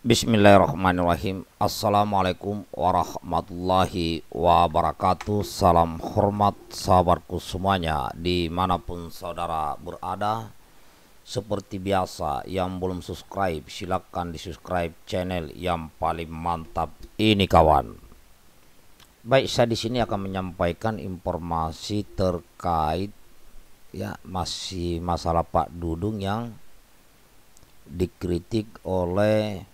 Bismillahirrahmanirrahim Assalamualaikum warahmatullahi wabarakatuh Salam hormat sahabatku semuanya Dimanapun saudara berada Seperti biasa yang belum subscribe Silahkan di subscribe channel yang paling mantap ini kawan Baik saya di sini akan menyampaikan informasi terkait ya masih masalah Pak Dudung yang dikritik oleh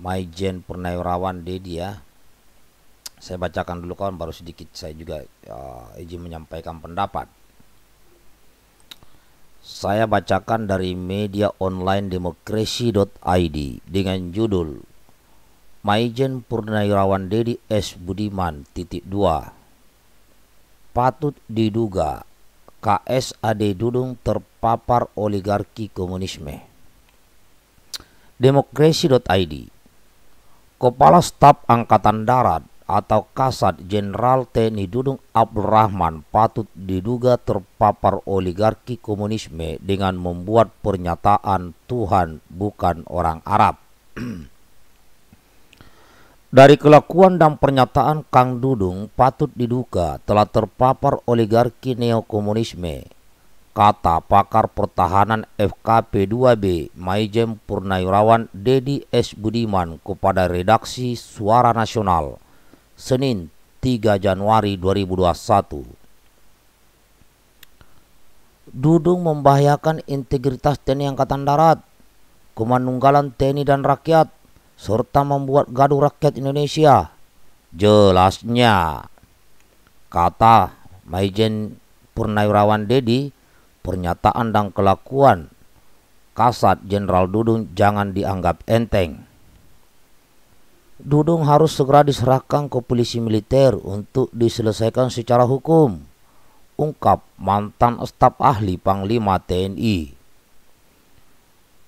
Maijen Purnawirawan Dedi ya. Saya bacakan dulu kawan baru sedikit saya juga uh, izin menyampaikan pendapat. Saya bacakan dari media online demokrasi.id dengan judul Maijen Purnawirawan Dedi S Budiman titik 2 patut diduga KSAD Dudung terpapar oligarki komunisme. Demokrasi.id Kepala Staf Angkatan Darat atau Kasat Jenderal TNI Dudung Abdul Rahman patut diduga terpapar oligarki komunisme dengan membuat pernyataan Tuhan bukan orang Arab. Dari kelakuan dan pernyataan Kang Dudung patut diduga telah terpapar oligarki neokomunisme kata pakar pertahanan FKP2B Maijem Purnayurawan Dedi S. Budiman kepada redaksi Suara Nasional Senin 3 Januari 2021. Dudung membahayakan integritas TNI Angkatan Darat, kemanunggalan TNI dan rakyat, serta membuat gaduh rakyat Indonesia. Jelasnya, kata Maijen Purnayurawan Dedi, pernyataan dan kelakuan Kasat Jenderal Dudung jangan dianggap enteng. Dudung harus segera diserahkan ke polisi militer untuk diselesaikan secara hukum, ungkap mantan staf ahli Panglima TNI.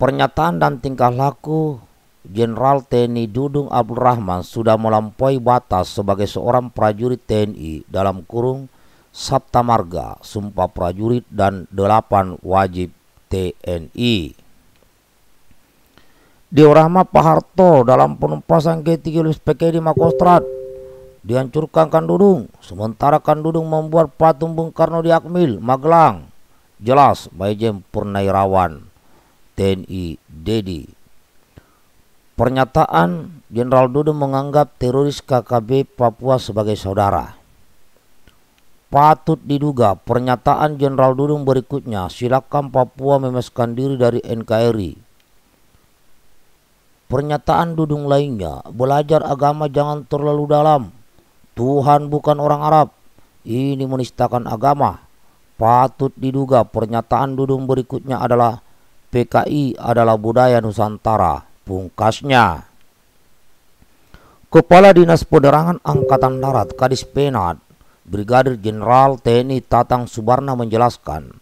Pernyataan dan tingkah laku Jenderal TNI Dudung Abdul Rahman sudah melampaui batas sebagai seorang prajurit TNI dalam kurung Sabta Marga, Sumpah Prajurit dan delapan wajib TNI. Diorama Pak Harto dalam penumpasan g Lewis PKI di Makostrat dihancurkan Kandudung, sementara Kandudung membuat patung Bung Karno di Akmil, Magelang. Jelas Bayjem Purnairawan, TNI Dedi. Pernyataan Jenderal Dudung menganggap teroris KKB Papua sebagai saudara. Patut diduga pernyataan Jenderal Dudung berikutnya, silakan Papua memeskan diri dari NKRI. Pernyataan Dudung lainnya, belajar agama jangan terlalu dalam. Tuhan bukan orang Arab. Ini menistakan agama. Patut diduga pernyataan Dudung berikutnya adalah PKI adalah budaya Nusantara. Pungkasnya. Kepala Dinas Penerangan Angkatan Darat Kadis Penat Brigadir Jenderal TNI Tatang Subarna menjelaskan,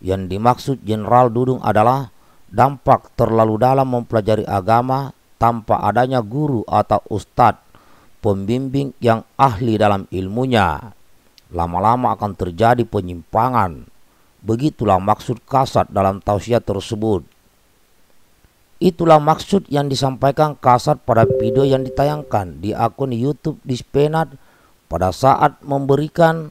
yang dimaksud Jenderal Dudung adalah dampak terlalu dalam mempelajari agama tanpa adanya guru atau ustadz pembimbing yang ahli dalam ilmunya. Lama-lama akan terjadi penyimpangan. Begitulah maksud kasat dalam tausiah tersebut. Itulah maksud yang disampaikan kasat pada video yang ditayangkan di akun YouTube Dispenat pada saat memberikan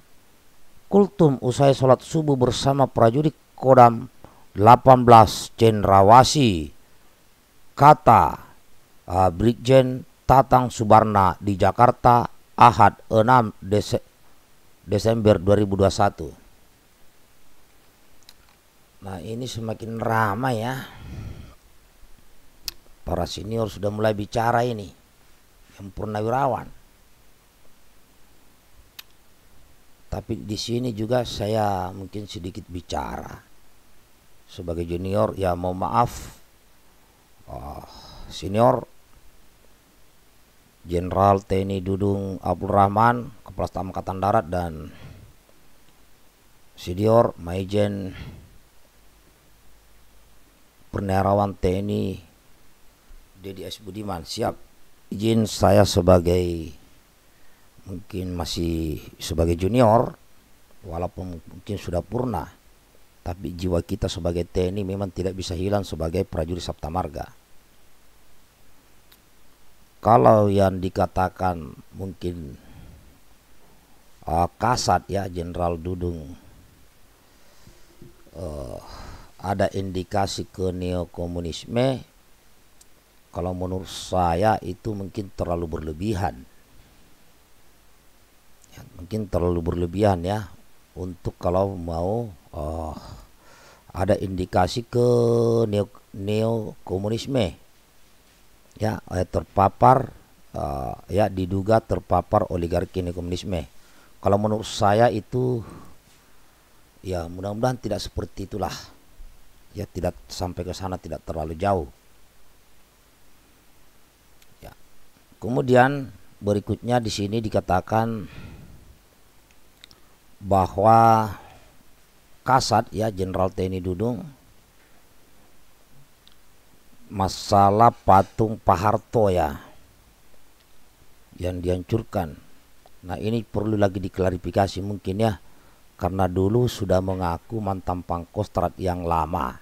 kultum usai sholat subuh bersama prajurit Kodam 18 Cendrawasi kata uh, Brigjen Tatang Subarna di Jakarta Ahad 6 Dese Desember 2021 Nah ini semakin ramai ya Para senior sudah mulai bicara ini Yang purnawirawan Tapi di sini juga saya mungkin sedikit bicara. Sebagai junior ya mau maaf. Oh, senior Jenderal TNI Dudung Abdul Rahman, Kepala Staf Angkatan Darat dan senior Maijen Purnawirawan TNI Dedi S Budiman siap izin saya sebagai mungkin masih sebagai junior walaupun mungkin sudah purna tapi jiwa kita sebagai TNI memang tidak bisa hilang sebagai prajurit Sabta Marga kalau yang dikatakan mungkin uh, kasat ya Jenderal Dudung uh, ada indikasi ke neokomunisme kalau menurut saya itu mungkin terlalu berlebihan mungkin terlalu berlebihan ya untuk kalau mau uh, ada indikasi ke neo komunisme ya eh, terpapar uh, ya diduga terpapar oligarki komunisme kalau menurut saya itu ya mudah-mudahan tidak seperti itulah ya tidak sampai ke sana tidak terlalu jauh ya kemudian berikutnya di sini dikatakan bahwa Kasat ya Jenderal TNI Dudung masalah patung Pak Harto ya yang dihancurkan. Nah ini perlu lagi diklarifikasi mungkin ya karena dulu sudah mengaku mantan pangkostrat yang lama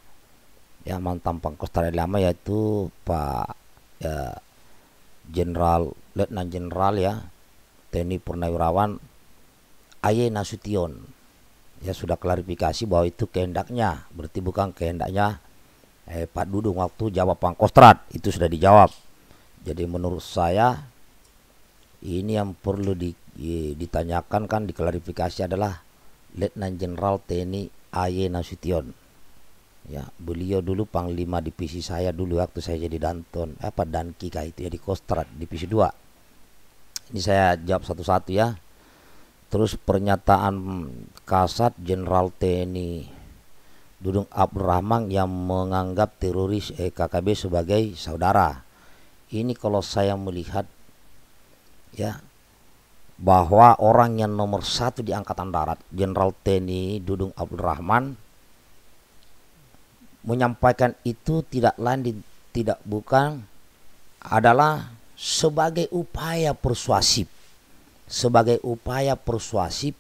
ya mantan pangkostrat yang lama yaitu Pak ya, Jenderal Letnan Jenderal ya TNI Purnawirawan Aye Nasution ya sudah klarifikasi bahwa itu kehendaknya berarti bukan kehendaknya eh, Pak Dudung waktu jawab Pangkostrat itu sudah dijawab jadi menurut saya ini yang perlu di, ditanyakan kan diklarifikasi adalah Letnan Jenderal TNI Aye Nasution ya beliau dulu panglima divisi saya dulu waktu saya jadi Danton eh, apa Danki kah itu ya di Kostrat divisi 2 ini saya jawab satu-satu ya Terus pernyataan Kasat Jenderal TNI Dudung Abdurrahman yang menganggap teroris eh, KKB sebagai saudara. Ini kalau saya melihat ya bahwa orang yang nomor satu di Angkatan Darat, Jenderal TNI Dudung Abdurrahman menyampaikan itu tidak lain di, tidak bukan adalah sebagai upaya persuasif sebagai upaya persuasif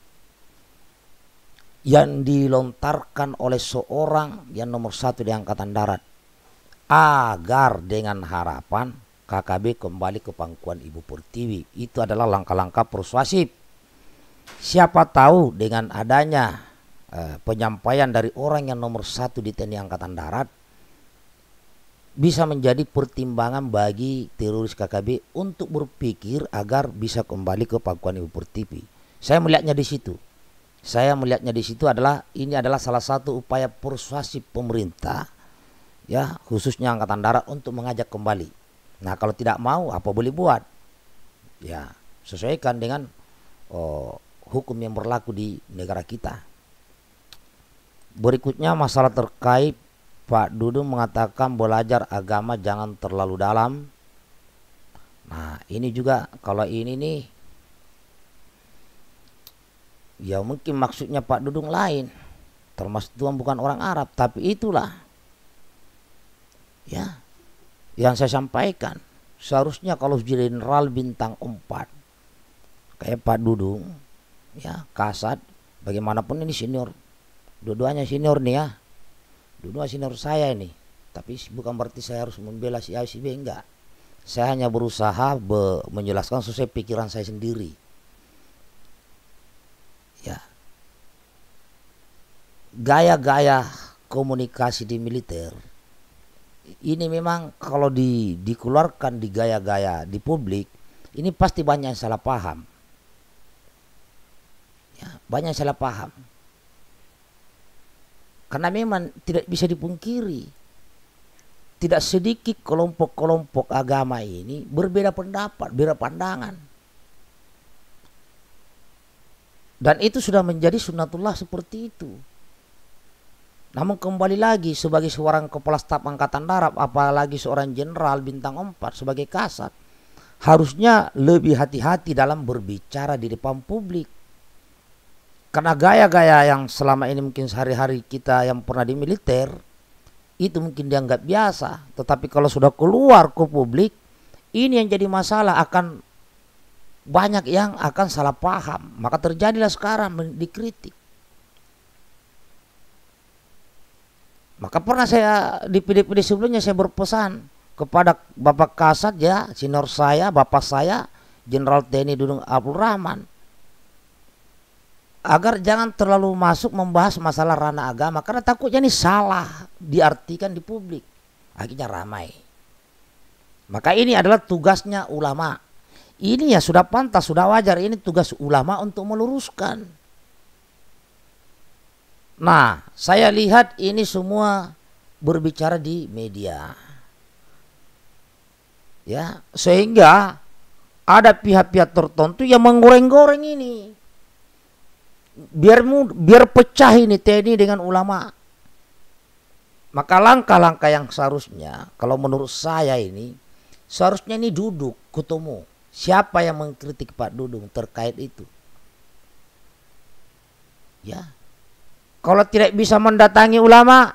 yang dilontarkan oleh seorang yang nomor satu di Angkatan Darat agar dengan harapan KKB kembali ke pangkuan Ibu Pertiwi. Itu adalah langkah-langkah persuasif. Siapa tahu dengan adanya eh, penyampaian dari orang yang nomor satu di TNI Angkatan Darat bisa menjadi pertimbangan bagi teroris KKB untuk berpikir agar bisa kembali ke pangkuan Ibu Pertiwi. Saya melihatnya di situ. Saya melihatnya di situ adalah ini adalah salah satu upaya persuasi pemerintah ya khususnya angkatan darat untuk mengajak kembali. Nah, kalau tidak mau apa boleh buat? Ya, sesuaikan dengan oh, hukum yang berlaku di negara kita. Berikutnya masalah terkait Pak Dudung mengatakan belajar agama jangan terlalu dalam. Nah, ini juga kalau ini nih ya mungkin maksudnya Pak Dudung lain. Termasuk Tuhan bukan orang Arab, tapi itulah ya yang saya sampaikan. Seharusnya kalau jenderal bintang 4 kayak Pak Dudung ya kasat bagaimanapun ini senior dua-duanya senior nih ya dulu harus saya ini tapi bukan berarti saya harus membela si A si B enggak saya hanya berusaha be menjelaskan sesuai pikiran saya sendiri ya gaya-gaya komunikasi di militer ini memang kalau di, dikeluarkan di gaya-gaya di publik ini pasti banyak yang salah paham ya, banyak yang salah paham karena memang tidak bisa dipungkiri. Tidak sedikit kelompok-kelompok agama ini berbeda pendapat, berbeda pandangan. Dan itu sudah menjadi sunnatullah seperti itu. Namun kembali lagi sebagai seorang kepala staf angkatan darat apalagi seorang jenderal bintang empat sebagai kasat harusnya lebih hati-hati dalam berbicara di depan publik. Karena gaya-gaya yang selama ini mungkin sehari-hari kita yang pernah di militer itu mungkin dianggap biasa, tetapi kalau sudah keluar ke publik ini yang jadi masalah akan banyak yang akan salah paham. Maka terjadilah sekarang dikritik. Maka pernah saya di PDPD sebelumnya saya berpesan kepada Bapak Kasat ya, senior saya, Bapak saya, Jenderal TNI Dudung Abdul Rahman agar jangan terlalu masuk membahas masalah ranah agama karena takutnya ini salah diartikan di publik akhirnya ramai maka ini adalah tugasnya ulama ini ya sudah pantas sudah wajar ini tugas ulama untuk meluruskan nah saya lihat ini semua berbicara di media ya sehingga ada pihak-pihak tertentu yang menggoreng-goreng ini biar biar pecah ini TNI dengan ulama. Maka langkah-langkah yang seharusnya kalau menurut saya ini seharusnya ini duduk ketemu siapa yang mengkritik Pak Dudung terkait itu. Ya. Kalau tidak bisa mendatangi ulama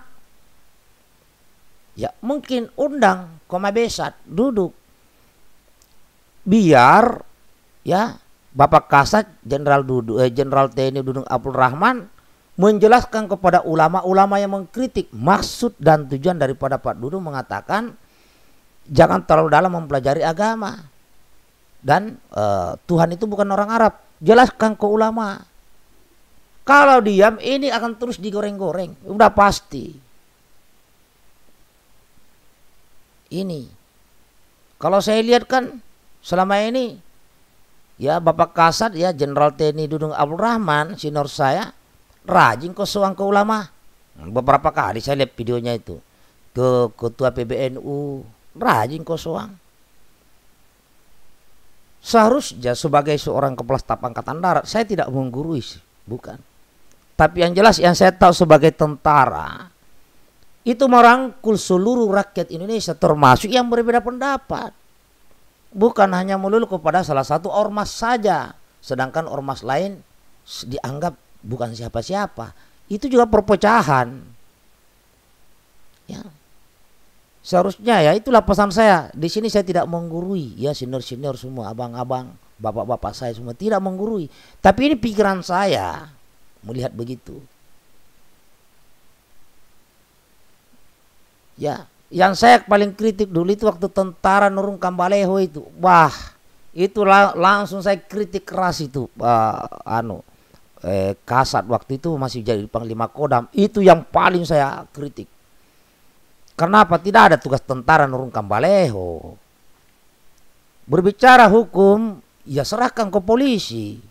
ya mungkin undang Koma Besat duduk biar ya Bapak Kasat Jenderal Dudu eh, Jenderal TNI Dudung Abdul Rahman menjelaskan kepada ulama-ulama yang mengkritik maksud dan tujuan daripada Pak Dudung mengatakan jangan terlalu dalam mempelajari agama dan eh, Tuhan itu bukan orang Arab jelaskan ke ulama kalau diam ini akan terus digoreng-goreng udah pasti ini kalau saya lihat kan selama ini Ya Bapak Kasat ya Jenderal TNI Dudung Abdul Rahman sinor saya rajin ke seorang ke ulama. Beberapa kali saya lihat videonya itu ke ketua PBNU rajin ke seorang Seharusnya sebagai seorang kepala staf angkatan darat saya tidak menggurui sih bukan. Tapi yang jelas yang saya tahu sebagai tentara itu merangkul seluruh rakyat Indonesia termasuk yang berbeda pendapat bukan hanya melulu kepada salah satu ormas saja, sedangkan ormas lain dianggap bukan siapa-siapa. Itu juga perpecahan. Ya. Seharusnya ya itulah pesan saya. Di sini saya tidak menggurui ya senior-senior semua, abang-abang, bapak-bapak saya semua tidak menggurui. Tapi ini pikiran saya melihat begitu. Ya, yang saya paling kritik dulu itu waktu tentara nurung Kambaleho itu wah itu lang langsung saya kritik keras itu uh, anu eh, kasat waktu itu masih jadi panglima kodam itu yang paling saya kritik kenapa tidak ada tugas tentara nurung Kambaleho berbicara hukum ya serahkan ke polisi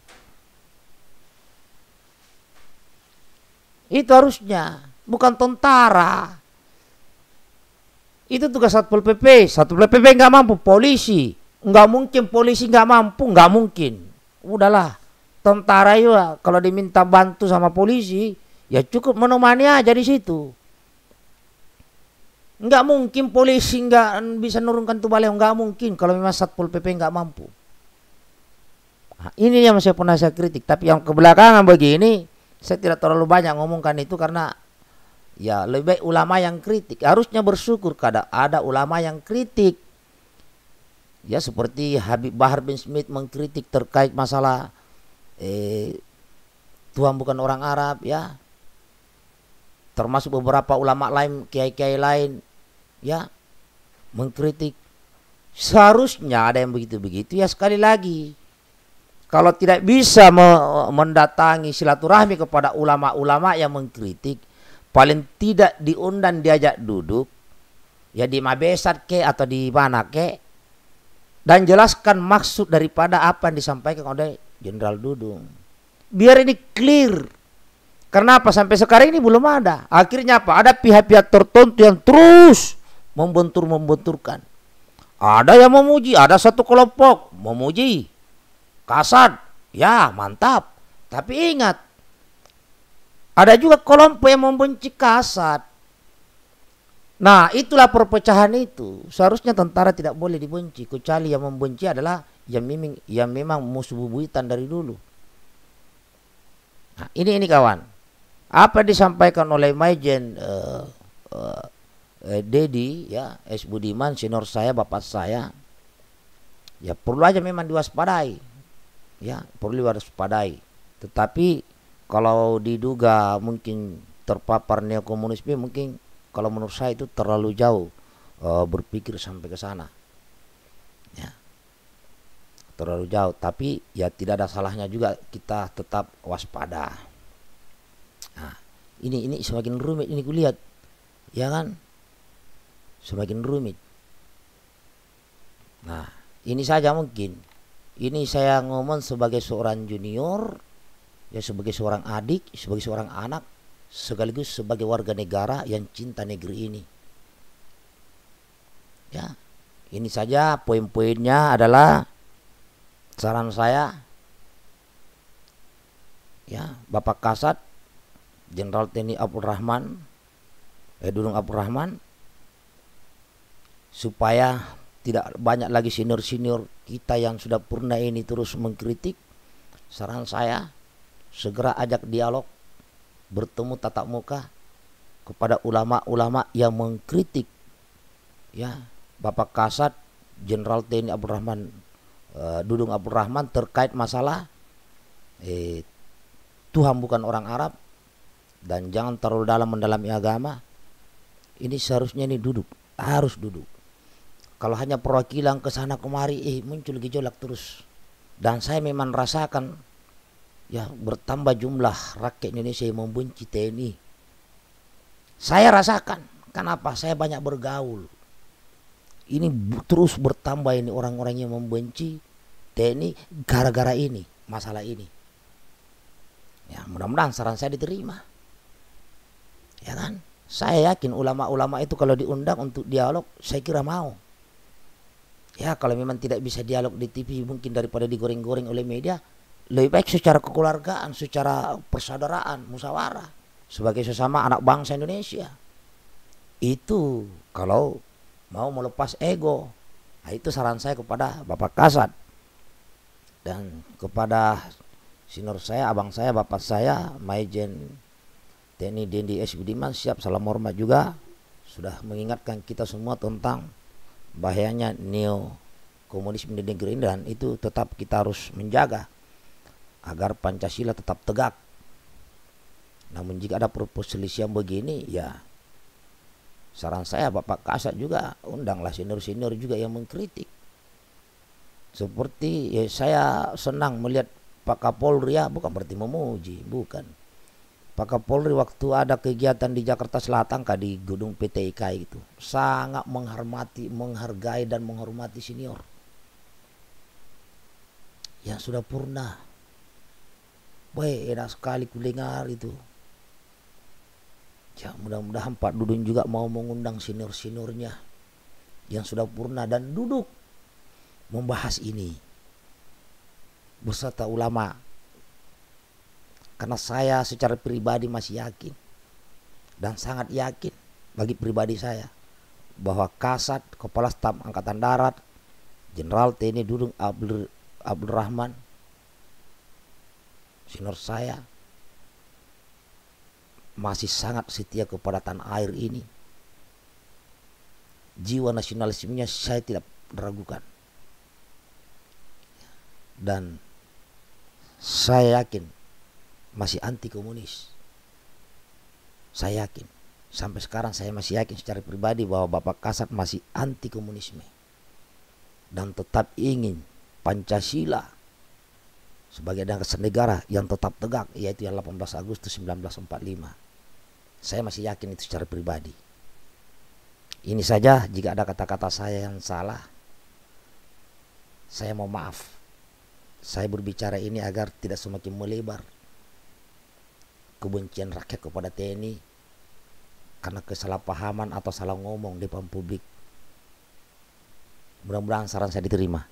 itu harusnya bukan tentara itu tugas Satpol PP. Satpol PP nggak mampu, polisi. Nggak mungkin polisi nggak mampu, nggak mungkin. Udahlah, tentara juga kalau diminta bantu sama polisi, ya cukup menemani aja di situ. Nggak mungkin polisi nggak bisa nurunkan tuh balai nggak mungkin kalau memang Satpol PP nggak mampu. Nah, ini yang saya pernah saya kritik, tapi yang kebelakangan begini, saya tidak terlalu banyak ngomongkan itu karena Ya, lebih baik ulama yang kritik. Harusnya bersyukur kada ada ulama yang kritik. Ya, seperti Habib Bahar bin Smith mengkritik terkait masalah eh, Tuhan bukan orang Arab, ya. Termasuk beberapa ulama lain, kiai-kiai lain, ya, mengkritik. Seharusnya ada yang begitu-begitu ya sekali lagi. Kalau tidak bisa mendatangi silaturahmi kepada ulama-ulama yang mengkritik, paling tidak diundang diajak duduk ya di mabesat ke atau di mana ke dan jelaskan maksud daripada apa yang disampaikan oleh Jenderal Dudung. Biar ini clear. Karena apa sampai sekarang ini belum ada? Akhirnya apa? Ada pihak-pihak tertentu yang terus membentur-membenturkan. Ada yang memuji, ada satu kelompok memuji. Kasat, ya mantap. Tapi ingat, ada juga kelompok yang membenci kasat. Nah, itulah perpecahan itu. Seharusnya tentara tidak boleh dibenci, kecuali yang membenci adalah yang memang yang memang musuh bubuitan dari dulu. Nah, ini ini kawan. Apa disampaikan oleh Majen uh, uh, uh, Dedi ya, S Budiman senior saya, bapak saya. Ya perlu aja memang diwaspadai. Ya, perlu diwaspadai. Tetapi kalau diduga mungkin terpapar neokomunisme mungkin kalau menurut saya itu terlalu jauh e, berpikir sampai ke sana ya terlalu jauh tapi ya tidak ada salahnya juga kita tetap waspada nah, ini ini semakin rumit ini kulihat ya kan semakin rumit nah ini saja mungkin ini saya ngomong sebagai seorang junior ya sebagai seorang adik, sebagai seorang anak, sekaligus sebagai warga negara yang cinta negeri ini. Ya, ini saja poin-poinnya adalah saran saya. Ya, Bapak Kasat Jenderal TNI Abdul Rahman eh Dudung Abdul Rahman supaya tidak banyak lagi senior-senior kita yang sudah purna ini terus mengkritik saran saya segera ajak dialog, bertemu tatap muka kepada ulama-ulama yang mengkritik ya Bapak Kasat Jenderal TNI abdurrahman Rahman eh, Dudung abdurrahman terkait masalah eh, Tuhan bukan orang Arab dan jangan terlalu dalam mendalami agama ini seharusnya ini duduk harus duduk kalau hanya perwakilan ke sana kemari eh muncul gejolak terus dan saya memang rasakan ya bertambah jumlah rakyat Indonesia yang membenci TNI. Saya rasakan, kenapa? Saya banyak bergaul. Ini terus bertambah ini orang-orang yang membenci TNI gara-gara ini, masalah ini. Ya, mudah-mudahan saran saya diterima. Ya kan? Saya yakin ulama-ulama itu kalau diundang untuk dialog, saya kira mau. Ya, kalau memang tidak bisa dialog di TV mungkin daripada digoreng-goreng oleh media, lebih baik secara kekeluargaan, secara persaudaraan, musyawarah sebagai sesama anak bangsa Indonesia. Itu kalau mau melepas ego. Nah, itu saran saya kepada Bapak Kasat dan kepada sinur saya, abang saya, bapak saya, Majen TNI Dendi S Budiman siap salam hormat juga sudah mengingatkan kita semua tentang bahayanya neo komunisme di negeri ini dan itu tetap kita harus menjaga agar Pancasila tetap tegak. Namun jika ada perselisihan begini ya saran saya Bapak Kasat juga undanglah senior-senior juga yang mengkritik. Seperti ya saya senang melihat Pak Kapolri ya bukan berarti memuji, bukan. Pak Kapolri waktu ada kegiatan di Jakarta Selatan kah di gedung PTIK itu sangat menghormati, menghargai dan menghormati senior yang sudah purna Wah enak sekali kulingar itu. Ya mudah-mudahan Pak Dudung juga mau mengundang senior-seniornya yang sudah purna dan duduk membahas ini beserta ulama. Karena saya secara pribadi masih yakin dan sangat yakin bagi pribadi saya bahwa Kasat, Kepala Staf Angkatan Darat, Jenderal TNI Dudung Abdul Abdul Rahman senior saya masih sangat setia kepada tanah air ini. Jiwa nasionalismenya saya tidak ragukan. Dan saya yakin masih anti komunis. Saya yakin. Sampai sekarang saya masih yakin secara pribadi bahwa Bapak Kasat masih anti komunisme. Dan tetap ingin Pancasila sebagai dasar negara yang tetap tegak yaitu yang 18 Agustus 1945. Saya masih yakin itu secara pribadi. Ini saja jika ada kata-kata saya yang salah. Saya mau maaf. Saya berbicara ini agar tidak semakin melebar kebencian rakyat kepada TNI karena kesalahpahaman atau salah ngomong di depan publik. Mudah-mudahan saran saya diterima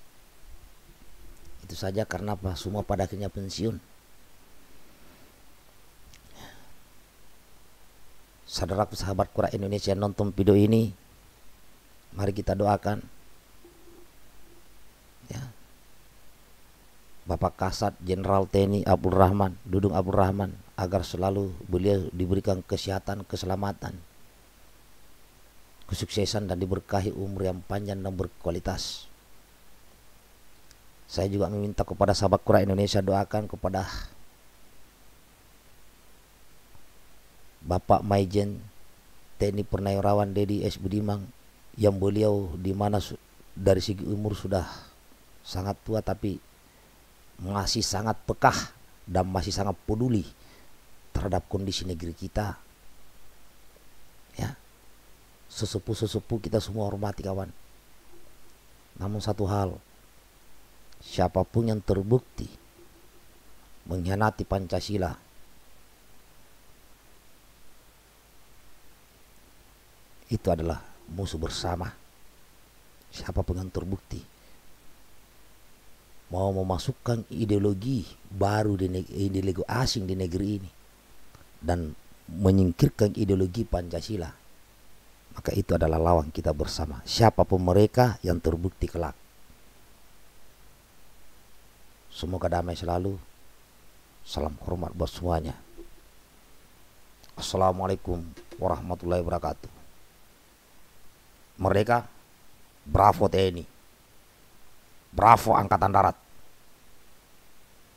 itu saja karena apa semua pada akhirnya pensiun saudara sahabat kura Indonesia yang nonton video ini mari kita doakan ya Bapak Kasat Jenderal TNI Abdul Rahman Dudung Abdul Rahman agar selalu beliau diberikan kesehatan keselamatan kesuksesan dan diberkahi umur yang panjang dan berkualitas saya juga meminta kepada sahabat Kura Indonesia doakan kepada Bapak Maijen TNI Purnawirawan Dedi S Budimang yang beliau di mana dari segi umur sudah sangat tua tapi masih sangat pekah dan masih sangat peduli terhadap kondisi negeri kita. Ya. Sesepuh-sesepuh kita semua hormati kawan. Namun satu hal, siapapun yang terbukti mengkhianati Pancasila itu adalah musuh bersama siapapun yang terbukti mau memasukkan ideologi baru di ideologi asing di negeri ini dan menyingkirkan ideologi Pancasila maka itu adalah lawan kita bersama siapapun mereka yang terbukti kelak Semoga damai selalu. Salam hormat buat semuanya. Assalamualaikum warahmatullahi wabarakatuh. Mereka, bravo TNI, bravo Angkatan Darat,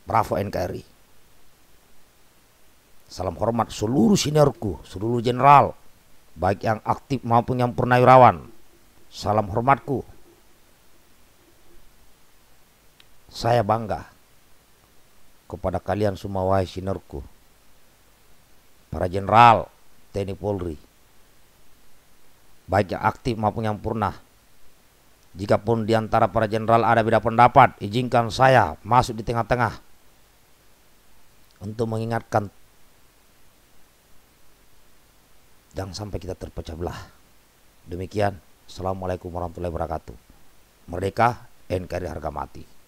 bravo NKRI. Salam hormat seluruh seniorku, seluruh jenderal, baik yang aktif maupun yang purnawirawan. Salam hormatku. Saya bangga kepada kalian semua wahai sinorku Para jenderal TNI Polri. Baik yang aktif maupun yang purna. Jikapun di antara para jenderal ada beda pendapat, izinkan saya masuk di tengah-tengah untuk mengingatkan jangan sampai kita terpecah belah. Demikian, Assalamualaikum warahmatullahi wabarakatuh. Merdeka, NKRI harga mati.